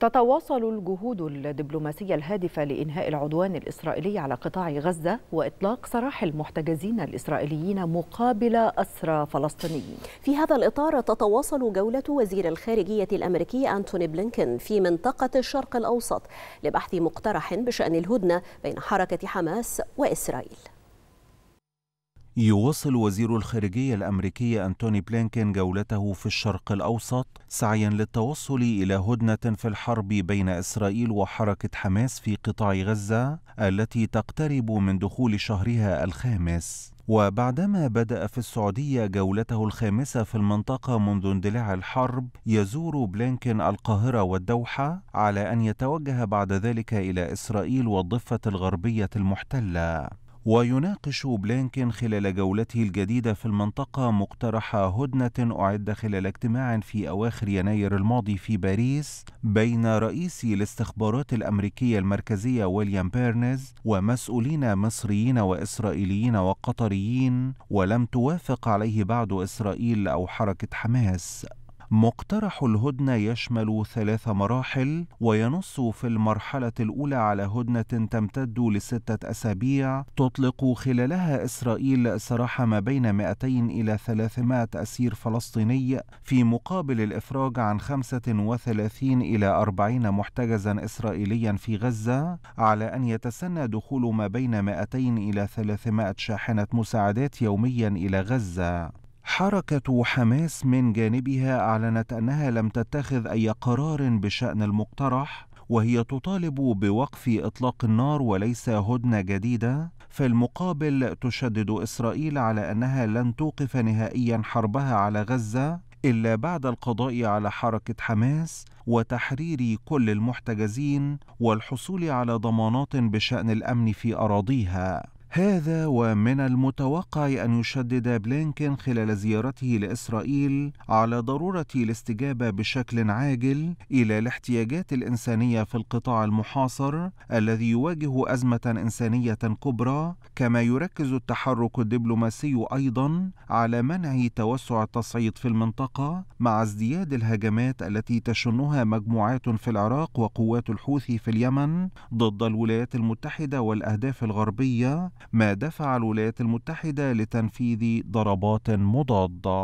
تتواصل الجهود الدبلوماسية الهادفة لإنهاء العدوان الإسرائيلي على قطاع غزة وإطلاق سراح المحتجزين الإسرائيليين مقابل أسرى فلسطينيين في هذا الإطار تتواصل جولة وزير الخارجية الأمريكي أنتوني بلينكن في منطقة الشرق الأوسط لبحث مقترح بشأن الهدنة بين حركة حماس وإسرائيل يواصل وزير الخارجية الأمريكي أنتوني بلينكين جولته في الشرق الأوسط سعيا للتوصل إلى هدنة في الحرب بين إسرائيل وحركة حماس في قطاع غزة التي تقترب من دخول شهرها الخامس وبعدما بدأ في السعودية جولته الخامسة في المنطقة منذ اندلاع الحرب يزور بلينكين القاهرة والدوحة على أن يتوجه بعد ذلك إلى إسرائيل والضفة الغربية المحتلة ويناقش بلينكن خلال جولته الجديدة في المنطقة مقترح هدنة أعد خلال اجتماع في أواخر يناير الماضي في باريس بين رئيس الاستخبارات الأمريكية المركزية ويليام بيرنز ومسؤولين مصريين وإسرائيليين وقطريين ولم توافق عليه بعد إسرائيل أو حركة حماس مقترح الهدنة يشمل ثلاث مراحل وينص في المرحلة الأولى على هدنة تمتد لستة أسابيع تطلق خلالها إسرائيل سراح ما بين 200 إلى 300 أسير فلسطيني في مقابل الإفراج عن 35 إلى 40 محتجزا إسرائيليا في غزة على أن يتسنى دخول ما بين 200 إلى 300 شاحنة مساعدات يوميا إلى غزة حركة حماس من جانبها أعلنت أنها لم تتخذ أي قرار بشأن المقترح وهي تطالب بوقف إطلاق النار وليس هدنة جديدة في المقابل تشدد إسرائيل على أنها لن توقف نهائيا حربها على غزة إلا بعد القضاء على حركة حماس وتحرير كل المحتجزين والحصول على ضمانات بشأن الأمن في أراضيها هذا ومن المتوقع أن يشدد بلينكين خلال زيارته لإسرائيل على ضرورة الاستجابة بشكل عاجل إلى الاحتياجات الإنسانية في القطاع المحاصر الذي يواجه أزمة إنسانية كبرى، كما يركز التحرك الدبلوماسي أيضًا على منع توسع التصعيد في المنطقة مع ازدياد الهجمات التي تشنها مجموعات في العراق وقوات الحوثي في اليمن ضد الولايات المتحدة والأهداف الغربية ما دفع الولايات المتحدة لتنفيذ ضربات مضادة